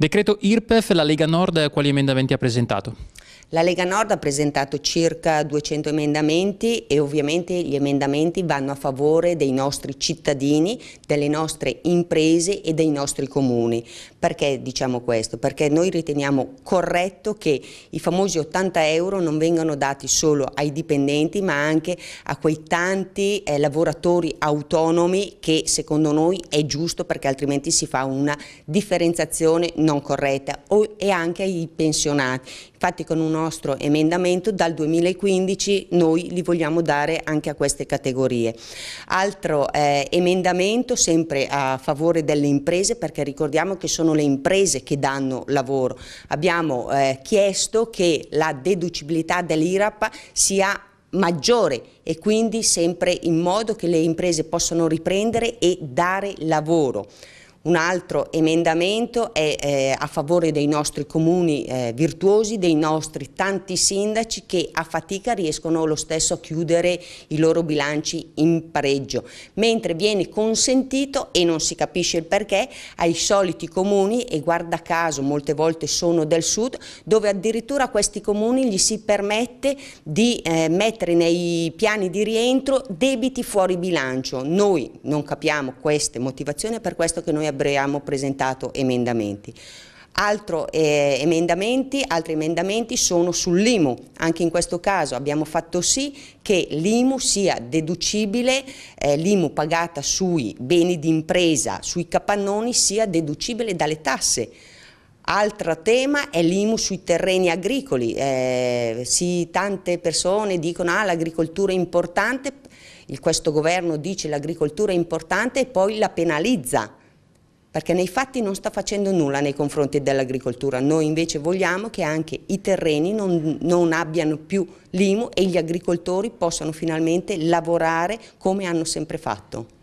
Decreto IRPEF, la Lega Nord quali emendamenti ha presentato? La Lega Nord ha presentato circa 200 emendamenti e ovviamente gli emendamenti vanno a favore dei nostri cittadini, delle nostre imprese e dei nostri comuni. Perché diciamo questo? Perché noi riteniamo corretto che i famosi 80 euro non vengano dati solo ai dipendenti ma anche a quei tanti eh, lavoratori autonomi che secondo noi è giusto perché altrimenti si fa una differenziazione non corretta o, e anche ai pensionati Infatti con un nostro emendamento dal 2015 noi li vogliamo dare anche a queste categorie. Altro eh, emendamento sempre a favore delle imprese perché ricordiamo che sono le imprese che danno lavoro. Abbiamo eh, chiesto che la deducibilità dell'IRAP sia maggiore e quindi sempre in modo che le imprese possano riprendere e dare lavoro. Un altro emendamento è eh, a favore dei nostri comuni eh, virtuosi, dei nostri tanti sindaci che a fatica riescono lo stesso a chiudere i loro bilanci in pareggio, mentre viene consentito, e non si capisce il perché, ai soliti comuni, e guarda caso molte volte sono del sud, dove addirittura a questi comuni gli si permette di eh, mettere nei piani di rientro debiti fuori bilancio. Noi non capiamo queste motivazioni, è per questo che noi abbiamo abbiamo presentato emendamenti. Altro, eh, emendamenti, altri emendamenti sono sull'IMU, anche in questo caso abbiamo fatto sì che l'IMU sia deducibile, eh, l'IMU pagata sui beni d'impresa, sui capannoni sia deducibile dalle tasse. Altro tema è l'IMU sui terreni agricoli, eh, sì, tante persone dicono che ah, l'agricoltura è importante, questo governo dice che l'agricoltura è importante e poi la penalizza perché nei fatti non sta facendo nulla nei confronti dell'agricoltura, noi invece vogliamo che anche i terreni non, non abbiano più limo e gli agricoltori possano finalmente lavorare come hanno sempre fatto.